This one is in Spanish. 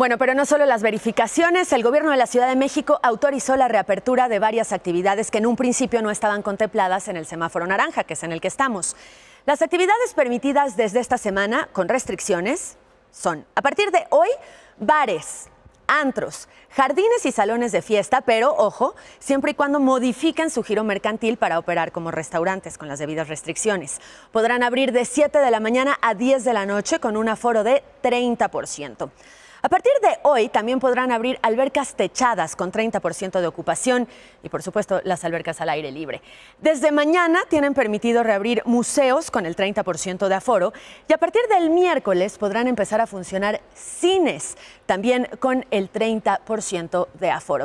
Bueno, pero no solo las verificaciones, el gobierno de la Ciudad de México autorizó la reapertura de varias actividades que en un principio no estaban contempladas en el semáforo naranja, que es en el que estamos. Las actividades permitidas desde esta semana con restricciones son, a partir de hoy, bares, antros, jardines y salones de fiesta, pero ojo, siempre y cuando modifiquen su giro mercantil para operar como restaurantes con las debidas restricciones. Podrán abrir de 7 de la mañana a 10 de la noche con un aforo de 30%. A partir de hoy también podrán abrir albercas techadas con 30% de ocupación y por supuesto las albercas al aire libre. Desde mañana tienen permitido reabrir museos con el 30% de aforo y a partir del miércoles podrán empezar a funcionar cines también con el 30% de aforo.